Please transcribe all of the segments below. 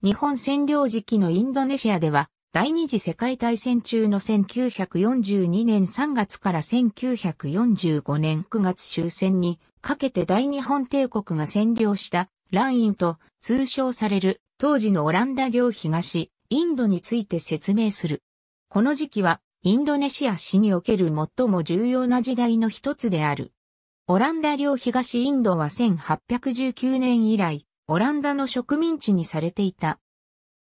日本占領時期のインドネシアでは、第二次世界大戦中の1942年3月から1945年9月終戦にかけて大日本帝国が占領したランインと通称される当時のオランダ領東インドについて説明する。この時期はインドネシア史における最も重要な時代の一つである。オランダ領東インドは1819年以来、オランダの植民地にされていた。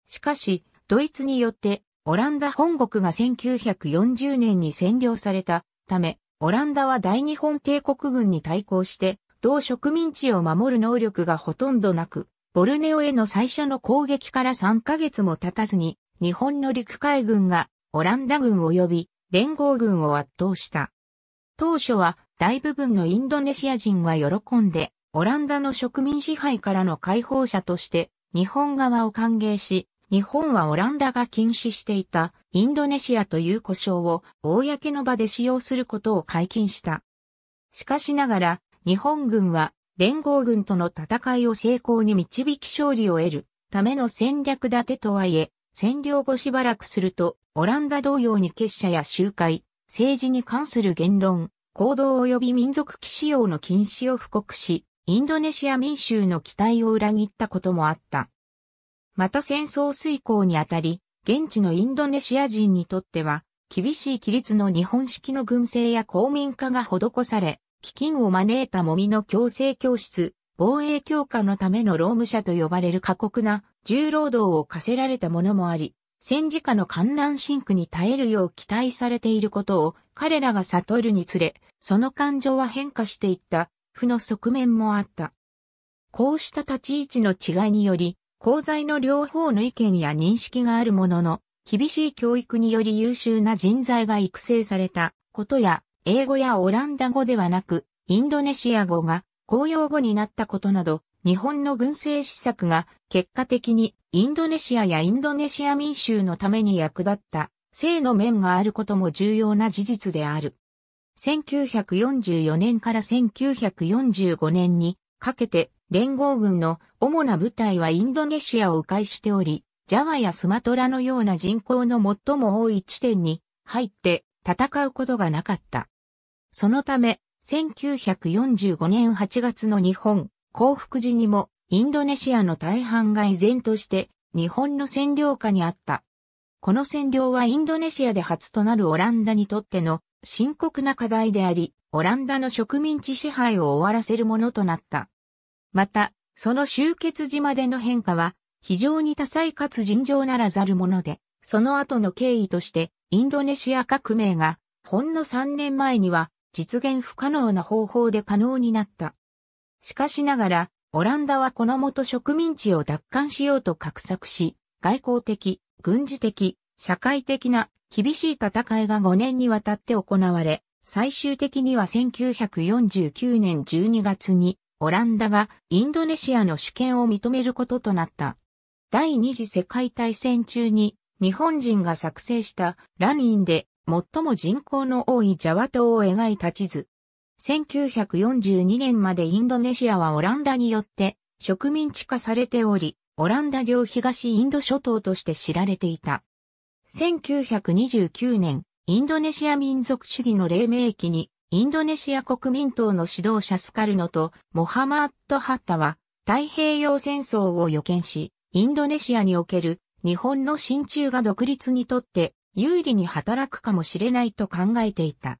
しかし、ドイツによって、オランダ本国が1940年に占領されたため、オランダは大日本帝国軍に対抗して、同植民地を守る能力がほとんどなく、ボルネオへの最初の攻撃から3ヶ月も経たずに、日本の陸海軍がオランダ軍及び連合軍を圧倒した。当初は大部分のインドネシア人は喜んでオランダの植民支配からの解放者として日本側を歓迎し、日本はオランダが禁止していたインドネシアという呼称を公の場で使用することを解禁した。しかしながら、日本軍は連合軍との戦いを成功に導き勝利を得るための戦略立てとはいえ、占領後しばらくすると、オランダ同様に結社や集会、政治に関する言論、行動及び民族騎使用の禁止を布告し、インドネシア民衆の期待を裏切ったこともあった。また戦争遂行にあたり、現地のインドネシア人にとっては、厳しい規律の日本式の軍政や公民化が施され、基金を招いたもみの強制教室、防衛強化のための労務者と呼ばれる過酷な重労働を課せられたものもあり、戦時下の観覧深苦に耐えるよう期待されていることを彼らが悟るにつれ、その感情は変化していった負の側面もあった。こうした立ち位置の違いにより、功罪の両方の意見や認識があるものの、厳しい教育により優秀な人材が育成されたことや、英語やオランダ語ではなく、インドネシア語が公用語になったことなど、日本の軍政施策が結果的にインドネシアやインドネシア民衆のために役立った性の面があることも重要な事実である。1944年から1945年にかけて連合軍の主な部隊はインドネシアを迂回しており、ジャワやスマトラのような人口の最も多い地点に入って戦うことがなかった。そのため、1945年8月の日本、降伏時にも、インドネシアの大半が依然として日本の占領下にあった。この占領はインドネシアで初となるオランダにとっての深刻な課題であり、オランダの植民地支配を終わらせるものとなった。また、その集結島での変化は、非常に多彩かつ尋常ならざるもので、その後の経緯として、インドネシア革命が、ほんの3年前には、実現不可能な方法で可能になった。しかしながら、オランダはこの元植民地を奪還しようと画策し、外交的、軍事的、社会的な厳しい戦いが5年にわたって行われ、最終的には1949年12月にオランダがインドネシアの主権を認めることとなった。第二次世界大戦中に日本人が作成したランインで最も人口の多いジャワ島を描いた地図。1942年までインドネシアはオランダによって植民地化されており、オランダ領東インド諸島として知られていた。1929年、インドネシア民族主義の黎明期に、インドネシア国民党の指導者スカルノとモハマッド・ハッタは太平洋戦争を予見し、インドネシアにおける日本の親中が独立にとって有利に働くかもしれないと考えていた。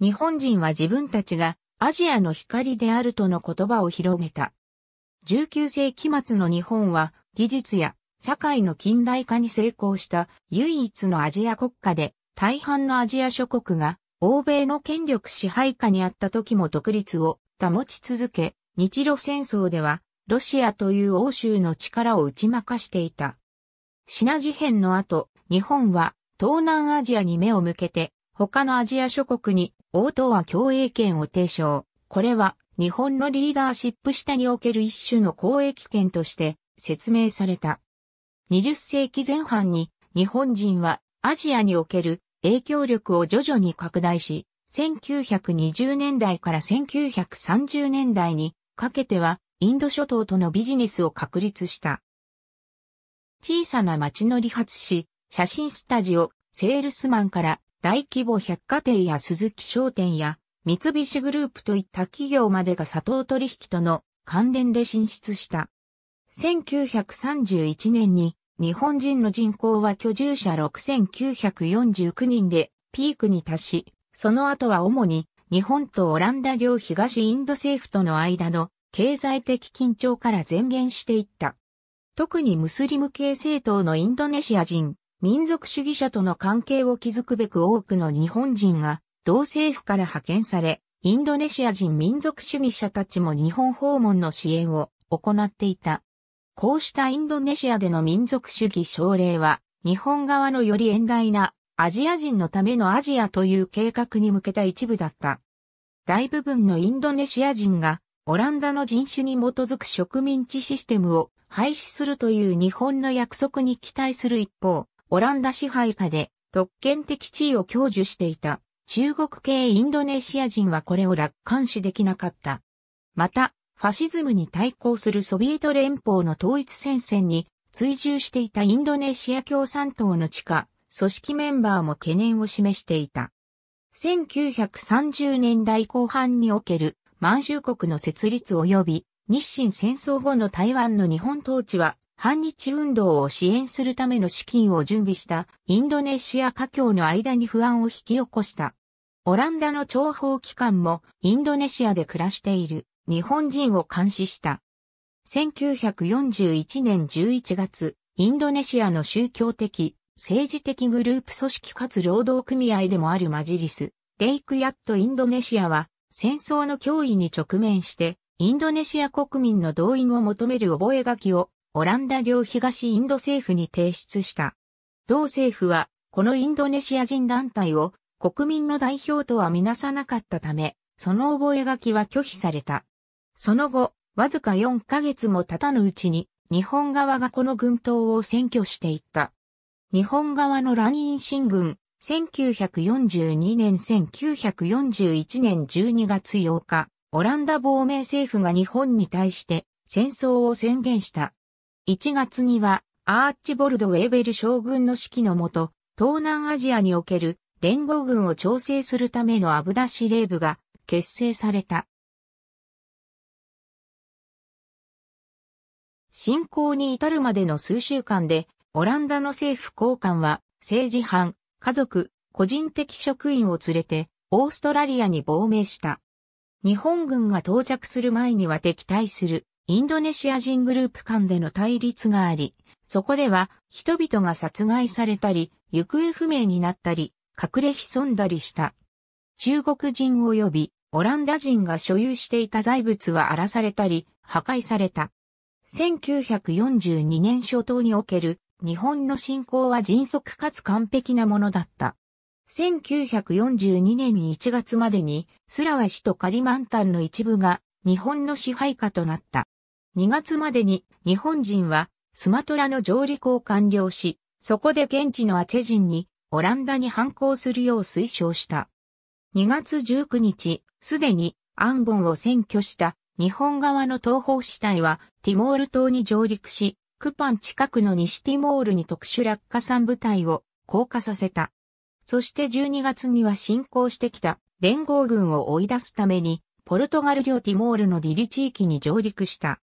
日本人は自分たちがアジアの光であるとの言葉を広めた。19世紀末の日本は技術や社会の近代化に成功した唯一のアジア国家で、大半のアジア諸国が欧米の権力支配下にあった時も独立を保ち続け、日露戦争ではロシアという欧州の力を打ち負かしていた。シナ事変の後、日本は東南アジアに目を向けて他のアジア諸国に応答は共栄圏を提唱。これは日本のリーダーシップ下における一種の公益圏として説明された。20世紀前半に日本人はアジアにおける影響力を徐々に拡大し、1920年代から1930年代にかけてはインド諸島とのビジネスを確立した。小さな町の理髪師、写真スタジオ、セールスマンから大規模百貨店や鈴木商店や三菱グループといった企業までが砂糖取引との関連で進出した。1931年に日本人の人口は居住者6949人でピークに達し、その後は主に日本とオランダ領東インド政府との間の経済的緊張から前言していった。特にムスリム系政党のインドネシア人、民族主義者との関係を築くべく多くの日本人が同政府から派遣され、インドネシア人民族主義者たちも日本訪問の支援を行っていた。こうしたインドネシアでの民族主義奨励は、日本側のより遠大なアジア人のためのアジアという計画に向けた一部だった。大部分のインドネシア人がオランダの人種に基づく植民地システムを廃止するという日本の約束に期待する一方、オランダ支配下で特権的地位を享受していた中国系インドネシア人はこれを楽観視できなかった。また、ファシズムに対抗するソビエト連邦の統一戦線に追従していたインドネシア共産党の地下、組織メンバーも懸念を示していた。1930年代後半における満州国の設立及び日清戦争後の台湾の日本統治は反日運動を支援するための資金を準備したインドネシア華僑の間に不安を引き起こした。オランダの諜報機関もインドネシアで暮らしている。日本人を監視した。1941年11月、インドネシアの宗教的、政治的グループ組織かつ労働組合でもあるマジリス、レイクヤットインドネシアは戦争の脅威に直面して、インドネシア国民の動員を求める覚書をオランダ領東インド政府に提出した。同政府は、このインドネシア人団体を国民の代表とはみなさなかったため、その覚書は拒否された。その後、わずか4ヶ月も経たぬうちに、日本側がこの軍島を占拠していった。日本側の乱陰進軍、1942年1941年12月8日、オランダ亡命政府が日本に対して戦争を宣言した。1月には、アーチボルド・ウェーベル将軍の指揮のもと、東南アジアにおける連合軍を調整するためのアブダ司令部が結成された。侵攻に至るまでの数週間で、オランダの政府高官は、政治犯、家族、個人的職員を連れて、オーストラリアに亡命した。日本軍が到着する前には敵対するインドネシア人グループ間での対立があり、そこでは人々が殺害されたり、行方不明になったり、隠れ潜んだりした。中国人及びオランダ人が所有していた財物は荒らされたり、破壊された。1942年初頭における日本の侵攻は迅速かつ完璧なものだった。1942年1月までにスラワ氏とカリマンタンの一部が日本の支配下となった。2月までに日本人はスマトラの上陸を完了し、そこで現地のアチェ人にオランダに反抗するよう推奨した。2月19日、すでにアンボンを占拠した日本側の東方支隊はティモール島に上陸し、クパン近くの西ティモールに特殊落下産部隊を降下させた。そして12月には侵攻してきた連合軍を追い出すために、ポルトガル領ティモールのディリ地域に上陸した。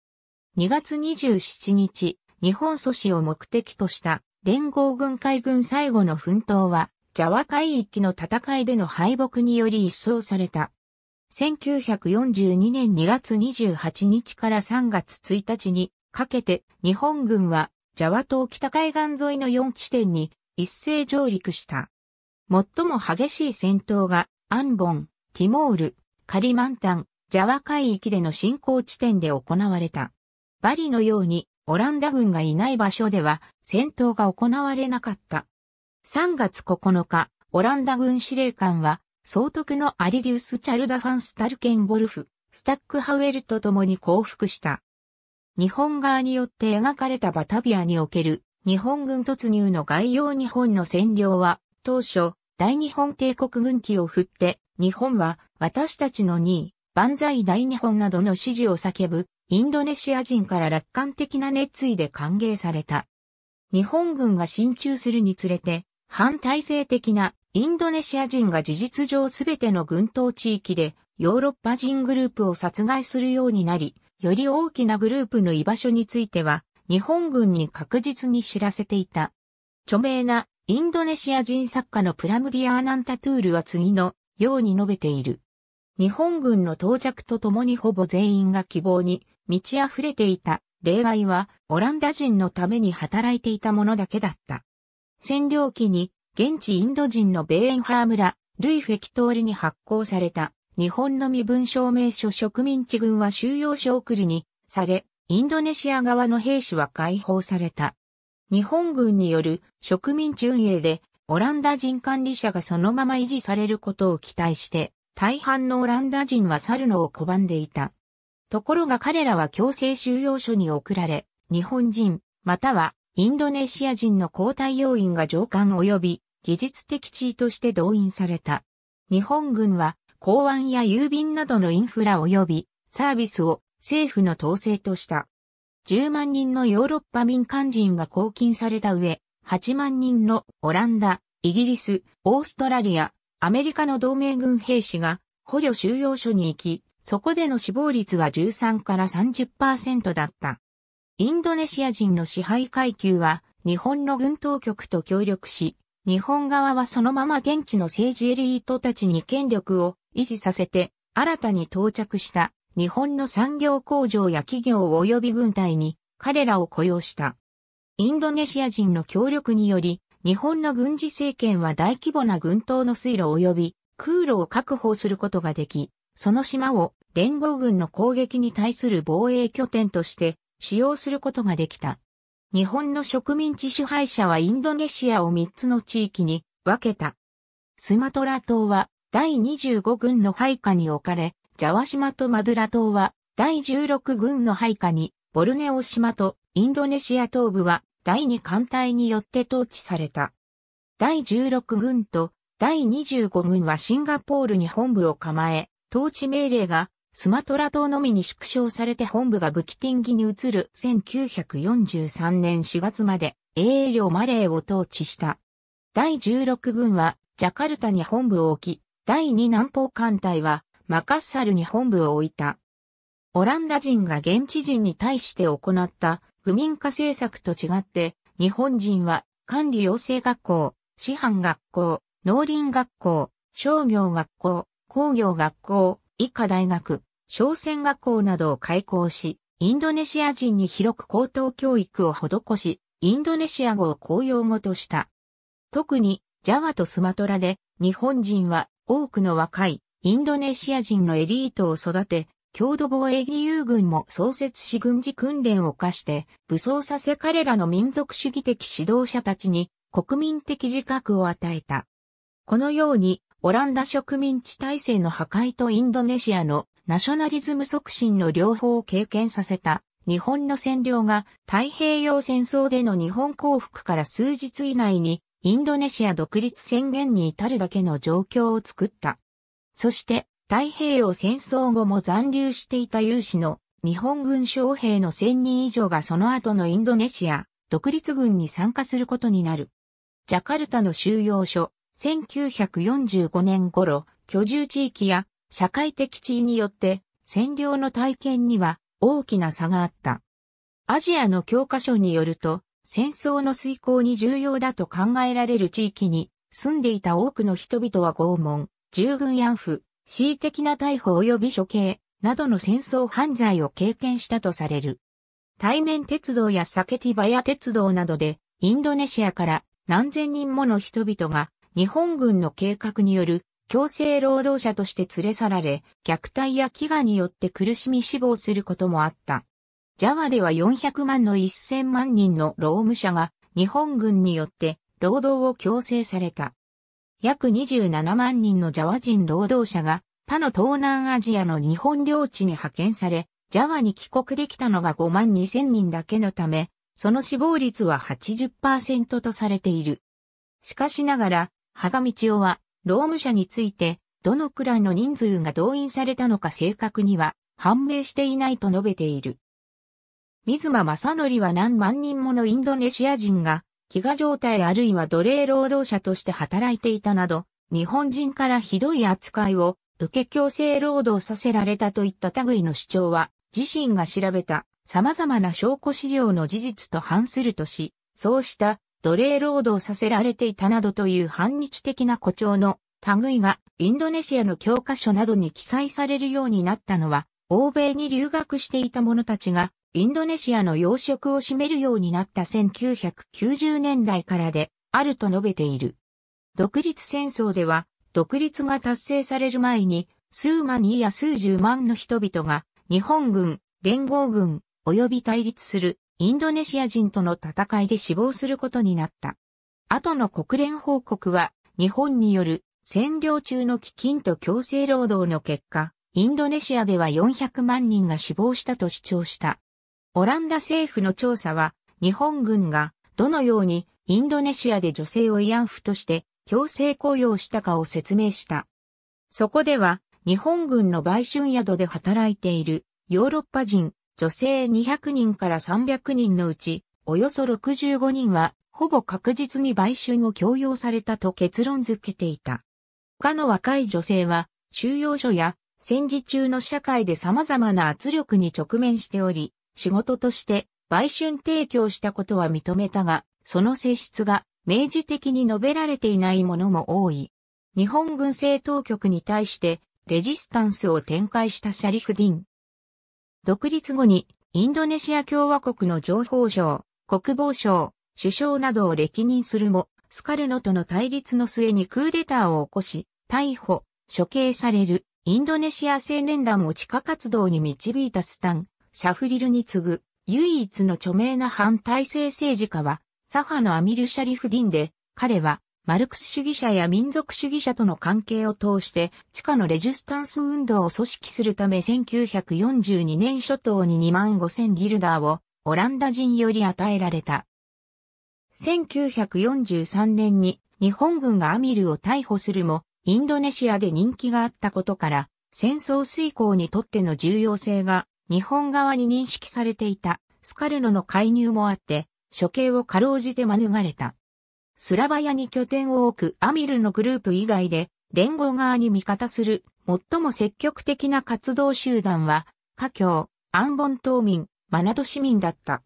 2月27日、日本阻止を目的とした連合軍海軍最後の奮闘は、ジャワ海域の戦いでの敗北により一掃された。1942年2月28日から3月1日にかけて日本軍はジャワ島北海岸沿いの4地点に一斉上陸した。最も激しい戦闘がアンボン、ティモール、カリマンタン、ジャワ海域での進行地点で行われた。バリのようにオランダ軍がいない場所では戦闘が行われなかった。3月9日、オランダ軍司令官は総督のアリギウス・チャルダ・ファン・スタルケンボルフ、スタック・ハウエルと共に降伏した。日本側によって描かれたバタビアにおける日本軍突入の概要日本の占領は、当初、大日本帝国軍機を振って、日本は私たちの2位、万歳大日本などの支持を叫ぶ、インドネシア人から楽観的な熱意で歓迎された。日本軍が進駐するにつれて、反体制的なインドネシア人が事実上すべての群島地域でヨーロッパ人グループを殺害するようになり、より大きなグループの居場所については日本軍に確実に知らせていた。著名なインドネシア人作家のプラムディアーナンタトゥールは次のように述べている。日本軍の到着とともにほぼ全員が希望に満ち溢れていた。例外はオランダ人のために働いていたものだけだった。占領期に現地インド人のベーエンハー村、ルイフェキトーリに発行された、日本の身分証明書植民地軍は収容所送りにされ、インドネシア側の兵士は解放された。日本軍による植民地運営で、オランダ人管理者がそのまま維持されることを期待して、大半のオランダ人は去るのを拒んでいた。ところが彼らは強制収容所に送られ、日本人、またはインドネシア人の交代要員が上官及び技術的地位として動員された。日本軍は港湾や郵便などのインフラ及びサービスを政府の統制とした。10万人のヨーロッパ民間人が拘禁された上、8万人のオランダ、イギリス、オーストラリア、アメリカの同盟軍兵士が捕虜収容所に行き、そこでの死亡率は13から30%だった。インドネシア人の支配階級は日本の軍当局と協力し、日本側はそのまま現地の政治エリートたちに権力を維持させて、新たに到着した日本の産業工場や企業及び軍隊に彼らを雇用した。インドネシア人の協力により、日本の軍事政権は大規模な軍島の水路及び空路を確保することができ、その島を連合軍の攻撃に対する防衛拠点として使用することができた。日本の植民地支配者はインドネシアを3つの地域に分けた。スマトラ島は第25軍の配下に置かれ、ジャワ島とマドラ島は第16軍の配下に、ボルネオ島とインドネシア東部は第2艦隊によって統治された。第16軍と第25軍はシンガポールに本部を構え、統治命令がスマトラ島のみに縮小されて本部がブキティンギに移る1943年4月まで英領マレーを統治した。第16軍はジャカルタに本部を置き、第2南方艦隊はマカッサルに本部を置いた。オランダ人が現地人に対して行った愚民化政策と違って、日本人は管理養成学校、師範学校、農林学校、商業学校、工業学校、以下大学、商船学校などを開校し、インドネシア人に広く高等教育を施し、インドネシア語を公用語とした。特に、ジャワとスマトラで、日本人は多くの若いインドネシア人のエリートを育て、郷土防衛義勇軍も創設し軍事訓練を課して武装させ彼らの民族主義的指導者たちに国民的自覚を与えた。このようにオランダ植民地体制の破壊とインドネシアのナショナリズム促進の両方を経験させた日本の占領が太平洋戦争での日本降伏から数日以内にインドネシア独立宣言に至るだけの状況を作った。そして太平洋戦争後も残留していた有志の日本軍将兵の1000人以上がその後のインドネシア独立軍に参加することになる。ジャカルタの収容所、1945年頃、居住地域や社会的地位によって占領の体験には大きな差があった。アジアの教科書によると、戦争の遂行に重要だと考えられる地域に住んでいた多くの人々は拷問、従軍慰安婦、恣意的な逮捕及び処刑などの戦争犯罪を経験したとされる。対面鉄道やサケティバヤ鉄道などでインドネシアから何千人もの人々が日本軍の計画による強制労働者として連れ去られ、虐待や飢餓によって苦しみ死亡することもあった。ジャワでは400万の1000万人の労務者が日本軍によって労働を強制された。約27万人のジャワ人労働者が他の東南アジアの日本領地に派遣され、ジャワに帰国できたのが5万2千人だけのため、その死亡率は80%とされている。しかしながら、羽賀道夫は、労務者について、どのくらいの人数が動員されたのか正確には判明していないと述べている。水間正則は何万人ものインドネシア人が、飢餓状態あるいは奴隷労働者として働いていたなど、日本人からひどい扱いを受け強制労働させられたといった類の主張は、自身が調べた様々な証拠資料の事実と反するとし、そうした奴隷労働させられていたなどという反日的な誇張の類がインドネシアの教科書などに記載されるようになったのは、欧米に留学していた者たちがインドネシアの養殖を占めるようになった1990年代からであると述べている。独立戦争では、独立が達成される前に、数万人や数十万の人々が日本軍、連合軍、及び対立するインドネシア人との戦いで死亡することになった。後の国連報告は、日本による占領中の基金と強制労働の結果、インドネシアでは400万人が死亡したと主張した。オランダ政府の調査は、日本軍がどのようにインドネシアで女性を慰安婦として強制雇用したかを説明した。そこでは、日本軍の売春宿で働いているヨーロッパ人女性200人から300人のうち、およそ65人は、ほぼ確実に売春を強要されたと結論付けていた。他の若い女性は、収容所や戦時中の社会で様々な圧力に直面しており、仕事として売春提供したことは認めたが、その性質が明示的に述べられていないものも多い。日本軍政当局に対してレジスタンスを展開したシャリフディン。独立後にインドネシア共和国の情報省、国防省、首相などを歴任するも、スカルノとの対立の末にクーデターを起こし、逮捕、処刑される、インドネシア青年団を地下活動に導いたスタン、シャフリルに次ぐ、唯一の著名な反体制政治家は、サハのアミル・シャリフディンで、彼は、マルクス主義者や民族主義者との関係を通して、地下のレジスタンス運動を組織するため1942年初頭に2万5千ギルダーをオランダ人より与えられた。1943年に日本軍がアミルを逮捕するも、インドネシアで人気があったことから、戦争遂行にとっての重要性が日本側に認識されていたスカルノの介入もあって、処刑をかろうじて免れた。スラバヤに拠点を置くアミルのグループ以外で、連合側に味方する最も積極的な活動集団は、華僑、アンボン島民、マナド市民だった。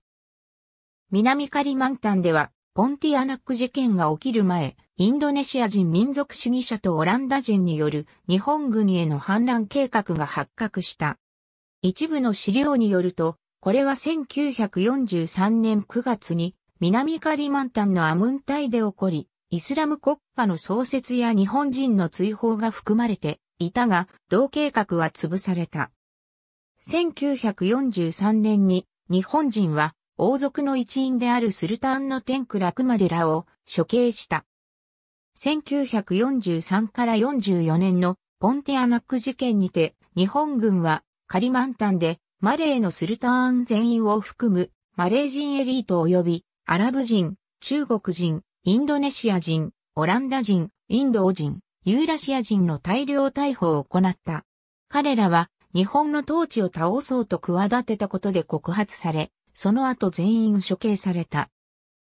南カリマンタンでは、ポンティアナック事件が起きる前、インドネシア人民族主義者とオランダ人による日本軍への反乱計画が発覚した。一部の資料によると、これは1943年9月に南カリマンタンのアムンタイで起こり、イスラム国家の創設や日本人の追放が含まれていたが、同計画は潰された。1943年に日本人は王族の一員であるスルタンの天クラクマデラを処刑した。1943から44年のポンテアナック事件にて、日本軍はカリマンタンでマレーのスルターン全員を含むマレー人エリート及びアラブ人、中国人、インドネシア人、オランダ人、インド人、ユーラシア人の大量逮捕を行った。彼らは日本の統治を倒そうと企てたことで告発され、その後全員処刑された。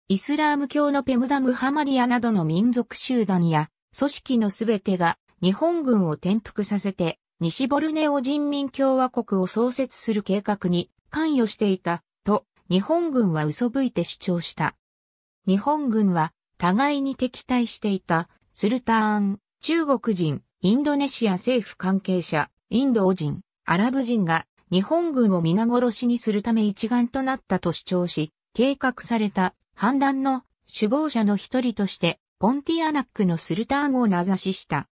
イスラーム教のペムダムハマディアなどの民族集団や組織のすべてが日本軍を転覆させて西ボルネオ人民共和国を創設する計画に関与していた日本軍は嘘吹いて主張した。日本軍は互いに敵対していたスルターン、中国人、インドネシア政府関係者、インド人、アラブ人が日本軍を皆殺しにするため一丸となったと主張し、計画された反乱の首謀者の一人としてポンティアナックのスルターンを名指しした。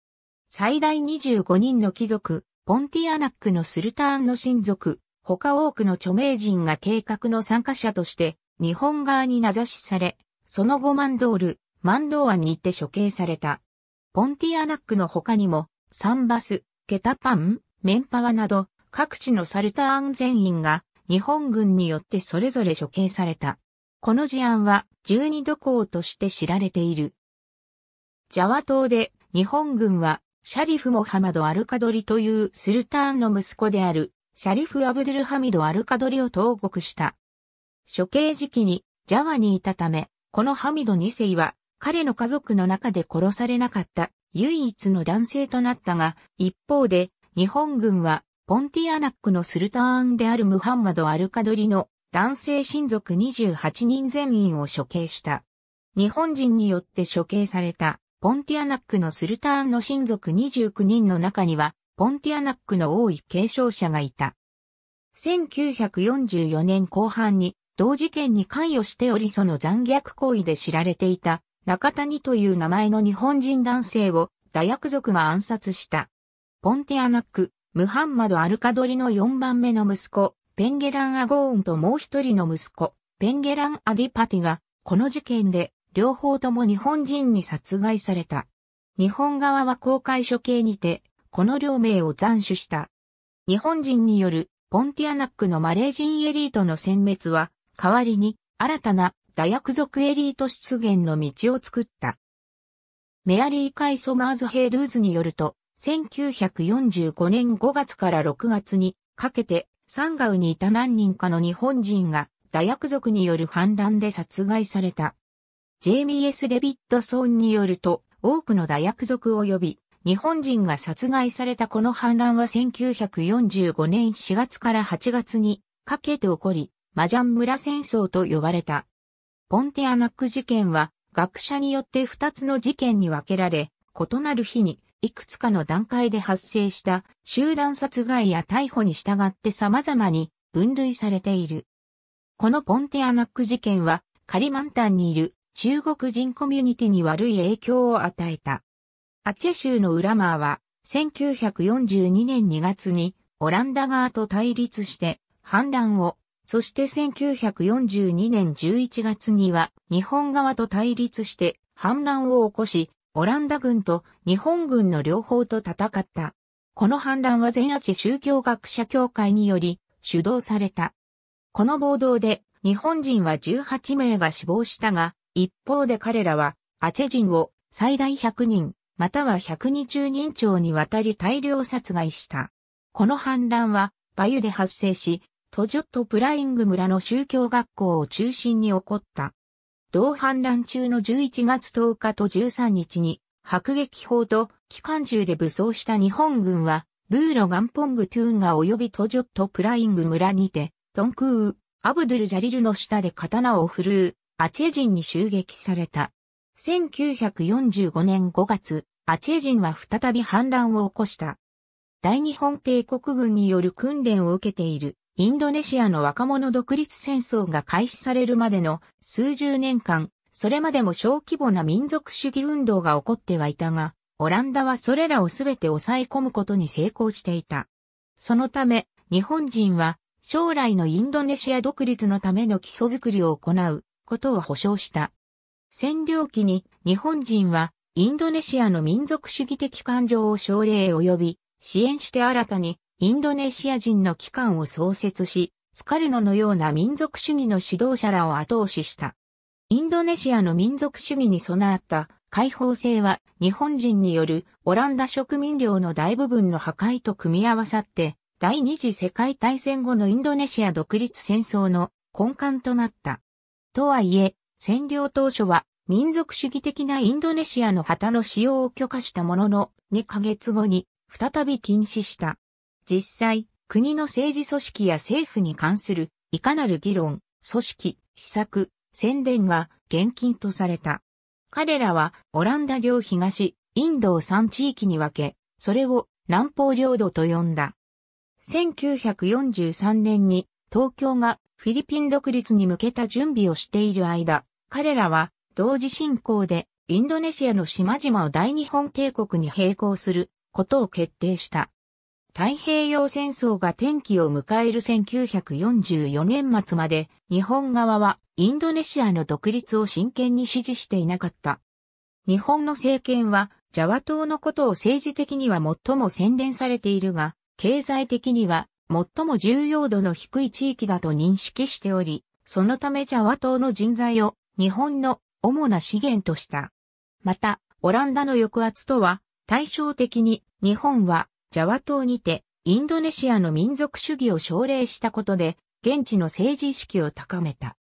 最大25人の貴族、ポンティアナックのスルターンの親族、他多くの著名人が計画の参加者として日本側に名指しされ、その後マンドール、マンドーアに行って処刑された。ポンティアナックの他にも、サンバス、ケタパン、メンパワなど、各地のサルタン全員が日本軍によってそれぞれ処刑された。この事案は12度校として知られている。ジャワ島で日本軍はシャリフ・モハマド・アルカドリというスルターンの息子であるシャリフ・アブドゥルハミド・アルカドリを投獄した。処刑時期にジャワにいたため、このハミド2世は彼の家族の中で殺されなかった唯一の男性となったが、一方で日本軍はポンティアナックのスルターンであるムハンマド・アルカドリの男性親族28人全員を処刑した。日本人によって処刑されたポンティアナックのスルターンの親族29人の中にはポンティアナックの多い継承者がいた。1944年後半に同事件に関与しておりその残虐行為で知られていた中谷という名前の日本人男性を大約族が暗殺した。ポンティアナック、ムハンマド・アルカドリの4番目の息子、ペンゲラン・アゴーンともう一人の息子、ペンゲラン・アディパティが、この事件で、両方とも日本人に殺害された。日本側は公開処刑にて、この両名を斬首した。日本人によるポンティアナックのマレー人エリートの殲滅は、代わりに新たな大薬族エリート出現の道を作った。メアリー・カイ・ソマーズ・ヘイドゥーズによると、1945年5月から6月にかけて、サンガウにいた何人かの日本人が、大薬族による反乱で殺害された。ジェイミー・エス・レビッドソンによると、多くの大薬族及び日本人が殺害されたこの反乱は1945年4月から8月にかけて起こり、マジャン村戦争と呼ばれた。ポンテアナック事件は学者によって2つの事件に分けられ、異なる日にいくつかの段階で発生した集団殺害や逮捕に従って様々に分類されている。このポンテアナック事件はカリマンタンにいる中国人コミュニティに悪い影響を与えた。アチェ州のウラマーは、1942年2月にオランダ側と対立して反乱を、そして1942年11月には日本側と対立して反乱を起こし、オランダ軍と日本軍の両方と戦った。この反乱は全アチェ宗教学者協会により主導された。この暴動で日本人は18名が死亡したが、一方で彼らはアチェ人を最大100人、または120人町にわたり大量殺害した。この反乱は、バユで発生し、トジョット・プライング村の宗教学校を中心に起こった。同反乱中の11月10日と13日に、迫撃砲と機関銃で武装した日本軍は、ブーロ・ガンポング・トゥーンが及びトジョット・プライング村にて、トンクー、アブドゥル・ジャリルの下で刀を振るう、アチェ人に襲撃された。1945年5月、アチェ人は再び反乱を起こした。大日本帝国軍による訓練を受けているインドネシアの若者独立戦争が開始されるまでの数十年間、それまでも小規模な民族主義運動が起こってはいたが、オランダはそれらをすべて抑え込むことに成功していた。そのため、日本人は将来のインドネシア独立のための基礎づくりを行うことを保証した。占領期に日本人はインドネシアの民族主義的感情を奨励及び支援して新たにインドネシア人の機関を創設し、スカルノのような民族主義の指導者らを後押しした。インドネシアの民族主義に備わった解放性は日本人によるオランダ植民領の大部分の破壊と組み合わさって第二次世界大戦後のインドネシア独立戦争の根幹となった。とはいえ、占領当初は民族主義的なインドネシアの旗の使用を許可したものの2ヶ月後に再び禁止した。実際、国の政治組織や政府に関するいかなる議論、組織、施策、宣伝が厳禁とされた。彼らはオランダ領東、インドを3地域に分け、それを南方領土と呼んだ。1943年に東京がフィリピン独立に向けた準備をしている間、彼らは同時進行でインドネシアの島々を大日本帝国に並行することを決定した。太平洋戦争が転機を迎える1944年末まで日本側はインドネシアの独立を真剣に支持していなかった。日本の政権はジャワ島のことを政治的には最も洗練されているが、経済的には最も重要度の低い地域だと認識しており、そのためジャワ島の人材を日本の主な資源とした。また、オランダの抑圧とは対照的に日本はジャワ島にてインドネシアの民族主義を奨励したことで現地の政治意識を高めた。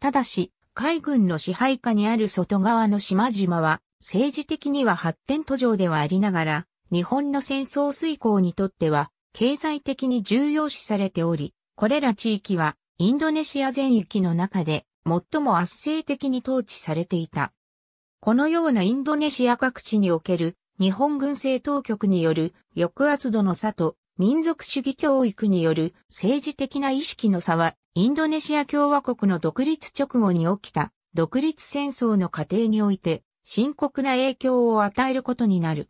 ただし、海軍の支配下にある外側の島々は政治的には発展途上ではありながら、日本の戦争遂行にとっては経済的に重要視されており、これら地域はインドネシア全域の中で最も圧政的に統治されていた。このようなインドネシア各地における日本軍政当局による抑圧度の差と民族主義教育による政治的な意識の差はインドネシア共和国の独立直後に起きた独立戦争の過程において深刻な影響を与えることになる。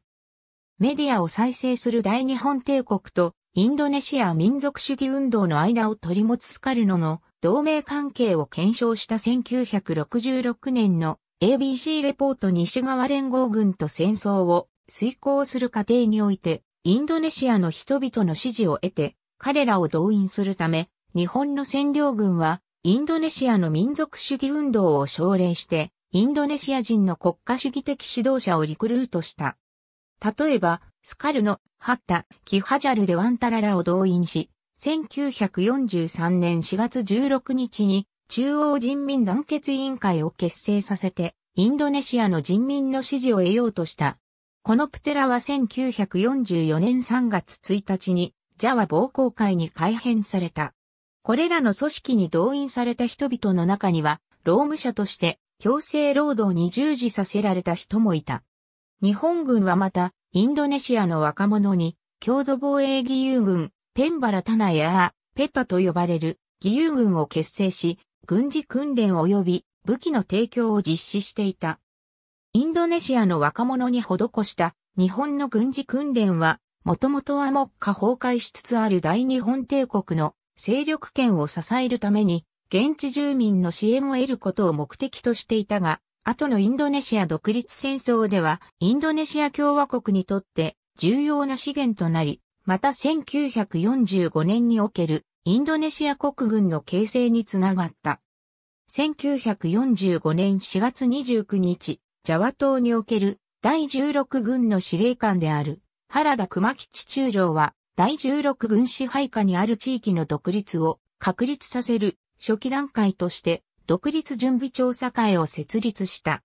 メディアを再生する大日本帝国とインドネシア民族主義運動の間を取り持つスカルノの同盟関係を検証した1966年の ABC レポート西側連合軍と戦争を遂行する過程において、インドネシアの人々の支持を得て、彼らを動員するため、日本の占領軍は、インドネシアの民族主義運動を奨励して、インドネシア人の国家主義的指導者をリクルートした。例えば、スカルの、ハッタ、キハジャルでワンタララを動員し、1943年4月16日に中央人民団結委員会を結成させて、インドネシアの人民の支持を得ようとした。このプテラは1944年3月1日に、ジャワ暴行会に改編された。これらの組織に動員された人々の中には、労務者として強制労働に従事させられた人もいた。日本軍はまた、インドネシアの若者に、郷土防衛義勇軍、ペンバラタナやペタと呼ばれる義勇軍を結成し、軍事訓練及び武器の提供を実施していた。インドネシアの若者に施した日本の軍事訓練は、もともとは目下崩壊しつつある大日本帝国の勢力圏を支えるために、現地住民の支援を得ることを目的としていたが、後のインドネシア独立戦争では、インドネシア共和国にとって重要な資源となり、また1945年におけるインドネシア国軍の形成につながった。1945年4月29日、ジャワ島における第16軍の司令官である原田熊吉中将は第16軍支配下にある地域の独立を確立させる初期段階として独立準備調査会を設立した。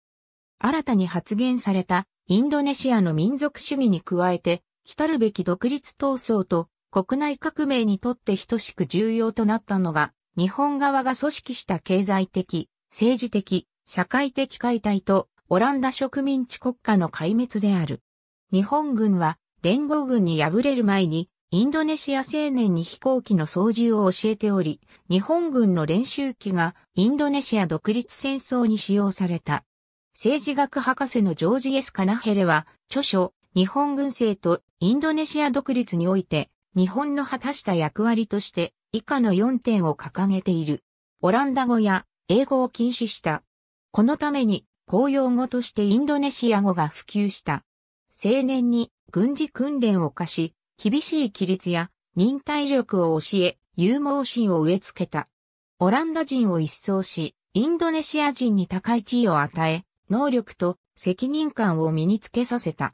新たに発言されたインドネシアの民族主義に加えて、来るべき独立闘争と国内革命にとって等しく重要となったのが、日本側が組織した経済的、政治的、社会的解体とオランダ植民地国家の壊滅である。日本軍は連合軍に敗れる前にインドネシア青年に飛行機の操縦を教えており、日本軍の練習機がインドネシア独立戦争に使用された。政治学博士のジョージ・エス・カナヘレは、著書、日本軍政とインドネシア独立において、日本の果たした役割として、以下の4点を掲げている。オランダ語や英語を禁止した。このために、公用語としてインドネシア語が普及した。青年に軍事訓練を課し、厳しい規律や忍耐力を教え、勇猛心を植え付けた。オランダ人を一掃し、インドネシア人に高い地位を与え、能力と責任感を身につけさせた。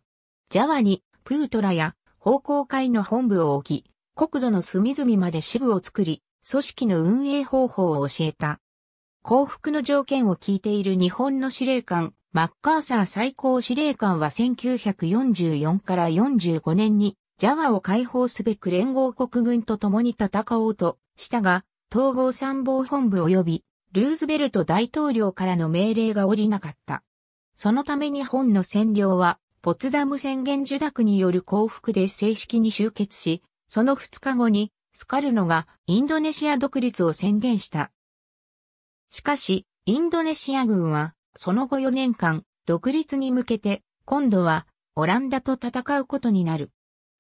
ジャワにプートラや方向会の本部を置き、国土の隅々まで支部を作り、組織の運営方法を教えた。幸福の条件を聞いている日本の司令官、マッカーサー最高司令官は1944から45年にジャワを解放すべく連合国軍と共に戦おうとしたが、統合参謀本部及びルーズベルト大統領からの命令が下りなかった。そのため日本の占領は、ポツダム宣言受諾による降伏で正式に終結し、その2日後に、スカルノがインドネシア独立を宣言した。しかし、インドネシア軍は、その後4年間、独立に向けて、今度は、オランダと戦うことになる。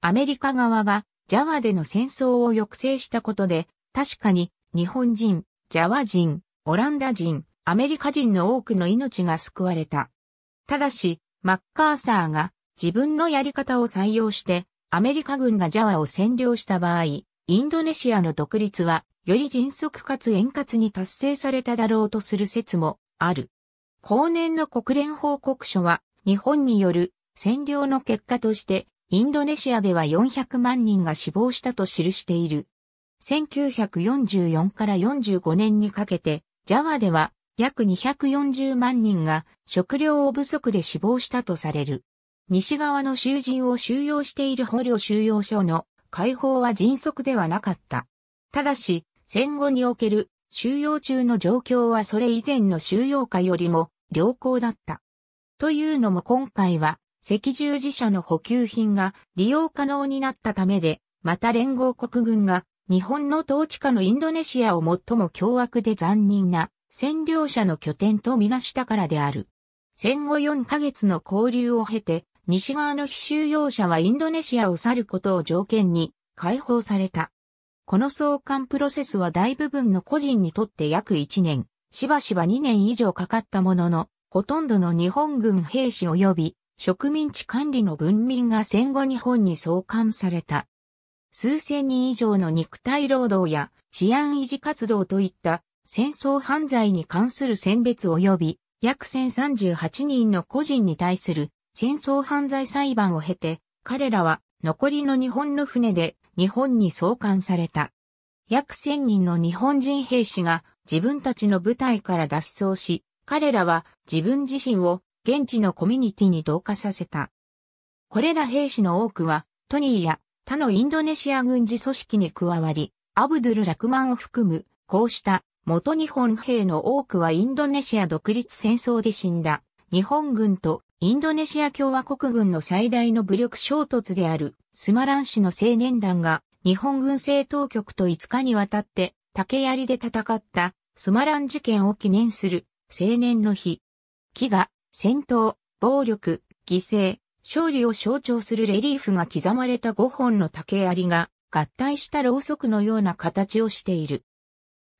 アメリカ側がジャワでの戦争を抑制したことで、確かに日本人、ジャワ人、オランダ人、アメリカ人の多くの命が救われた。ただし、マッカーサーが自分のやり方を採用して、アメリカ軍がジャワを占領した場合、インドネシアの独立は、より迅速かつ円滑に達成されただろうとする説もある。後年の国連報告書は、日本による占領の結果として、インドネシアでは400万人が死亡したと記している。1944から45年にかけて、ジャワでは約240万人が食料を不足で死亡したとされる。西側の囚人を収容している捕虜収容所の解放は迅速ではなかった。ただし、戦後における収容中の状況はそれ以前の収容下よりも良好だった。というのも今回は赤十字社の補給品が利用可能になったためで、また連合国軍が日本の統治下のインドネシアを最も凶悪で残忍な占領者の拠点とみなしたからである。戦後4ヶ月の交流を経て、西側の非収容者はインドネシアを去ることを条件に解放された。この送還プロセスは大部分の個人にとって約1年、しばしば2年以上かかったものの、ほとんどの日本軍兵士及び植民地管理の文民が戦後日本に送還された。数千人以上の肉体労働や治安維持活動といった戦争犯罪に関する選別及び約1038人の個人に対する戦争犯罪裁判を経て彼らは残りの日本の船で日本に送還された。約千人の日本人兵士が自分たちの部隊から脱走し、彼らは自分自身を現地のコミュニティに同化させた。これら兵士の多くは、トニーや他のインドネシア軍事組織に加わり、アブドゥル・ラクマンを含む、こうした元日本兵の多くはインドネシア独立戦争で死んだ、日本軍とインドネシア共和国軍の最大の武力衝突であるスマラン氏の青年団が日本軍政当局と5日にわたって竹槍で戦ったスマラン事件を記念する青年の日。木が戦闘、暴力、犠牲、勝利を象徴するレリーフが刻まれた5本の竹槍が合体したろうそくのような形をしている。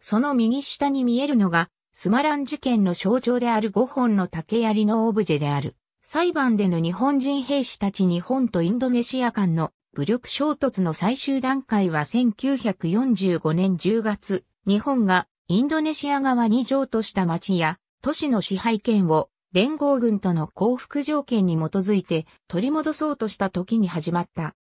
その右下に見えるのがスマラン事件の象徴である5本の竹槍のオブジェである。裁判での日本人兵士たち日本とインドネシア間の武力衝突の最終段階は1945年10月、日本がインドネシア側に譲渡した町や都市の支配権を連合軍との降伏条件に基づいて取り戻そうとした時に始まった。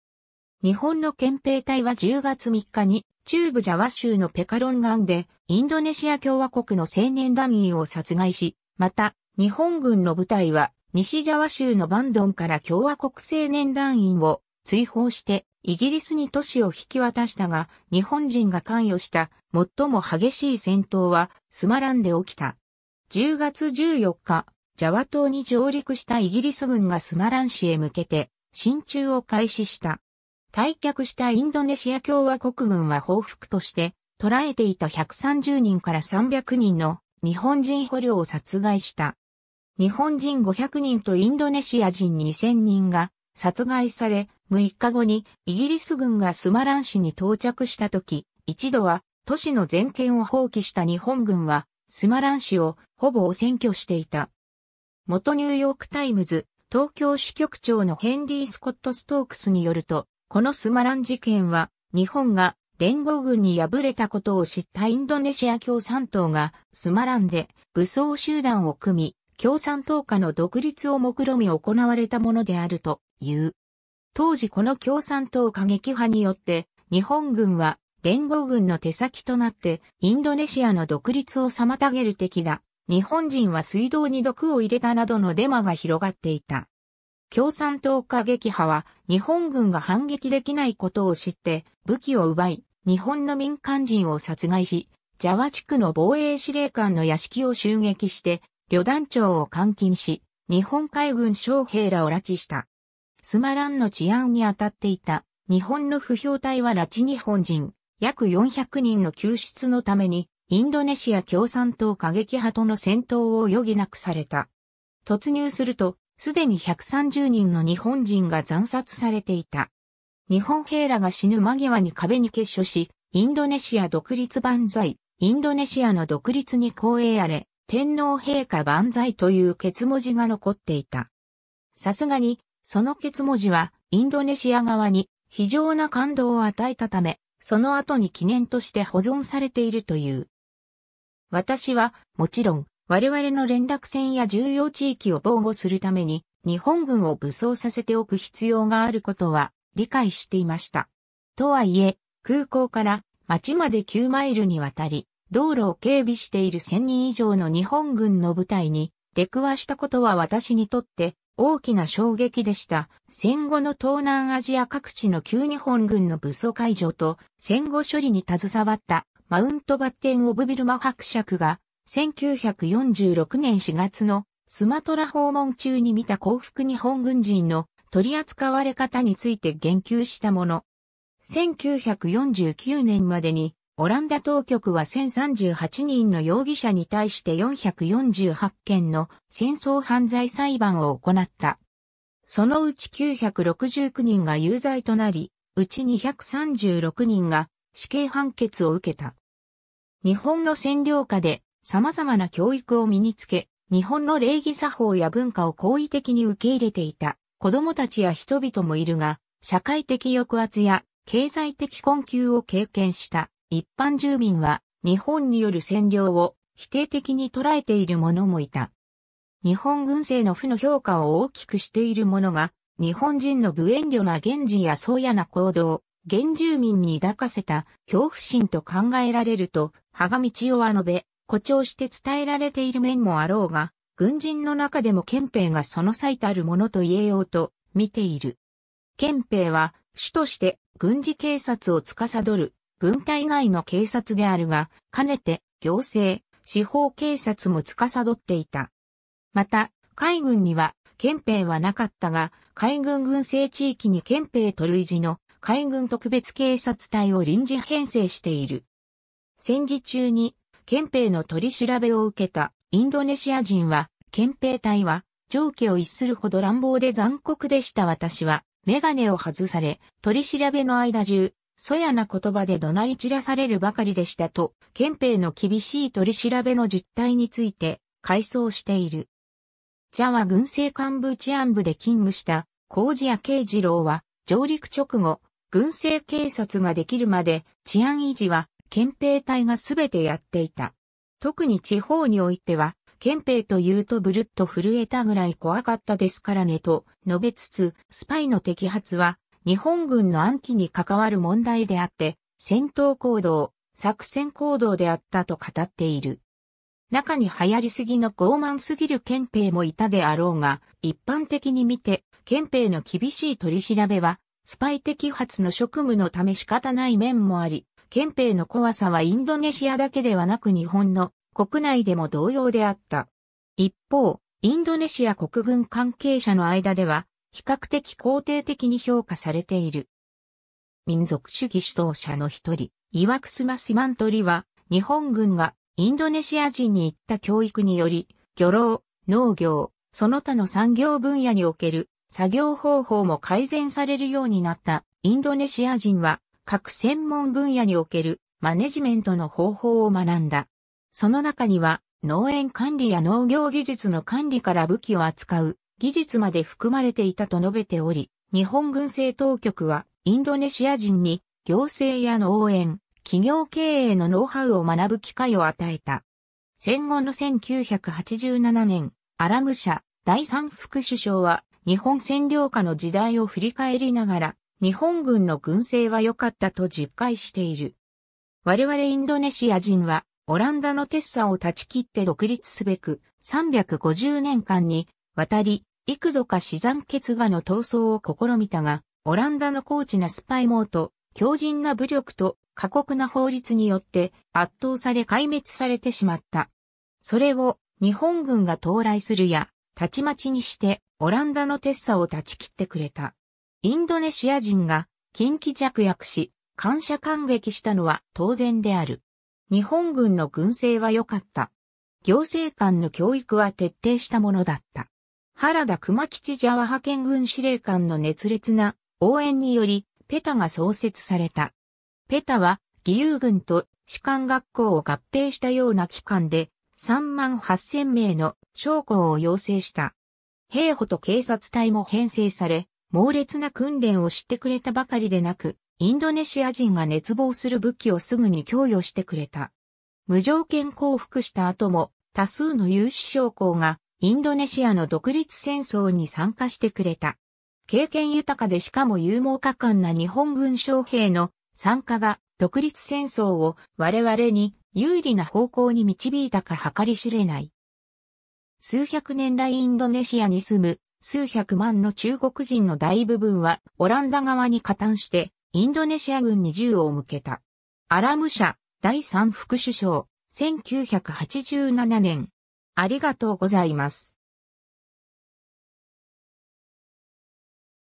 日本の憲兵隊は10月3日に中部ジャワ州のペカロンガンでインドネシア共和国の青年団員を殺害し、また日本軍の部隊は西ジャワ州のバンドンから共和国青年団員を追放してイギリスに都市を引き渡したが日本人が関与した最も激しい戦闘はスマランで起きた。10月14日、ジャワ島に上陸したイギリス軍がスマラン市へ向けて、進駐を開始した。退却したインドネシア共和国軍は報復として、捕らえていた130人から300人の日本人捕虜を殺害した。日本人500人とインドネシア人2000人が殺害され、6日後にイギリス軍がスマラン市に到着した時、一度は都市の全権を放棄した日本軍はスマラン市をほぼ占拠していた。元ニューヨークタイムズ、東京支局長のヘンリー・スコット・ストークスによると、このスマラン事件は、日本が連合軍に敗れたことを知ったインドネシア共産党が、スマランで武装集団を組み、共産党下の独立を目論み行われたものであるという。当時この共産党過激派によって、日本軍は連合軍の手先となって、インドネシアの独立を妨げる敵だ日本人は水道に毒を入れたなどのデマが広がっていた。共産党過激派は日本軍が反撃できないことを知って武器を奪い、日本の民間人を殺害し、ジャワ地区の防衛司令官の屋敷を襲撃して、旅団長を監禁し、日本海軍将兵らを拉致した。スマランの治安に当たっていた日本の不評隊は拉致日本人、約400人の救出のためにインドネシア共産党過激派との戦闘を余儀なくされた。突入すると、すでに130人の日本人が惨殺されていた。日本兵らが死ぬ間際に壁に結所し、インドネシア独立万歳、インドネシアの独立に光栄あれ、天皇陛下万歳という結文字が残っていた。さすがに、その結文字は、インドネシア側に非常な感動を与えたため、その後に記念として保存されているという。私は、もちろん、我々の連絡船や重要地域を防護するために、日本軍を武装させておく必要があることは、理解していました。とはいえ、空港から町まで9マイルにわたり、道路を警備している1000人以上の日本軍の部隊に出くわしたことは私にとって大きな衝撃でした。戦後の東南アジア各地の旧日本軍の武装解除と戦後処理に携わったマウントバッテン・オブ・ビルマ伯爵が、1946年4月のスマトラ訪問中に見た幸福日本軍人の取り扱われ方について言及したもの。1949年までに、オランダ当局は1038人の容疑者に対して448件の戦争犯罪裁判を行った。そのうち969人が有罪となり、うち236人が死刑判決を受けた。日本の占領下で様々な教育を身につけ、日本の礼儀作法や文化を好意的に受け入れていた子供たちや人々もいるが、社会的抑圧や経済的困窮を経験した一般住民は日本による占領を否定的に捉えている者もいた。日本軍政の負の評価を大きくしている者が、日本人の無遠慮な現地やそうやな行動、原住民に抱かせた恐怖心と考えられると羽賀道夫は述べ、誇張して伝えられている面もあろうが、軍人の中でも憲兵がその最たるものと言えようと見ている。憲兵は主として軍事警察を司る軍隊内の警察であるが、かねて行政、司法警察も司っていた。また、海軍には憲兵はなかったが、海軍軍政地域に憲兵と類似の海軍特別警察隊を臨時編成している。戦時中に憲兵の取り調べを受けたインドネシア人は、憲兵隊は上下を逸するほど乱暴で残酷でした私は、メガネを外され、取り調べの間中、そやな言葉で怒鳴り散らされるばかりでしたと、憲兵の厳しい取り調べの実態について、回想している。ジャワ軍政幹部治安部で勤務した、事屋慶次郎は、上陸直後、軍政警察ができるまで治安維持は憲兵隊がすべてやっていた。特に地方においては、憲兵というとブルッと震えたぐらい怖かったですからねと述べつつ、スパイの摘発は日本軍の暗記に関わる問題であって、戦闘行動、作戦行動であったと語っている。中に流行りすぎの傲慢すぎる憲兵もいたであろうが、一般的に見て、憲兵の厳しい取り調べは、スパイ摘発の職務のため仕方ない面もあり、憲兵の怖さはインドネシアだけではなく日本の国内でも同様であった。一方、インドネシア国軍関係者の間では、比較的肯定的に評価されている。民族主義指導者の一人、イワクスマスマントリは、日本軍がインドネシア人に行った教育により、漁労、農業、その他の産業分野における作業方法も改善されるようになったインドネシア人は各専門分野におけるマネジメントの方法を学んだ。その中には、農園管理や農業技術の管理から武器を扱う技術まで含まれていたと述べており、日本軍政当局はインドネシア人に行政や農園、企業経営のノウハウを学ぶ機会を与えた。戦後の1987年、アラム社第三副首相は日本占領下の時代を振り返りながら日本軍の軍勢は良かったと実戒している。我々インドネシア人は、オランダのテッサを断ち切って独立すべく、350年間に、渡り、幾度か死産血河の闘争を試みたが、オランダの高知なスパイ網と、強靭な武力と過酷な法律によって圧倒され壊滅されてしまった。それを日本軍が到来するや、たちまちにしてオランダのテッサを断ち切ってくれた。インドネシア人が近畿弱役し、感謝感激したのは当然である。日本軍の軍勢は良かった。行政官の教育は徹底したものだった。原田熊吉ジャワ派遣軍司令官の熱烈な応援により、ペタが創設された。ペタは、義勇軍と士官学校を合併したような機関で、3万8000名の将校を養成した。兵補と警察隊も編成され、猛烈な訓練を知ってくれたばかりでなく、インドネシア人が熱望する武器をすぐに供与してくれた。無条件降伏した後も、多数の有志将校がインドネシアの独立戦争に参加してくれた。経験豊かでしかも勇猛果敢な日本軍将兵の参加が独立戦争を我々に有利な方向に導いたか計り知れない。数百年来インドネシアに住む数百万の中国人の大部分はオランダ側に加担してインドネシア軍に銃を向けた。アラム社第3副首相1987年ありがとうございます。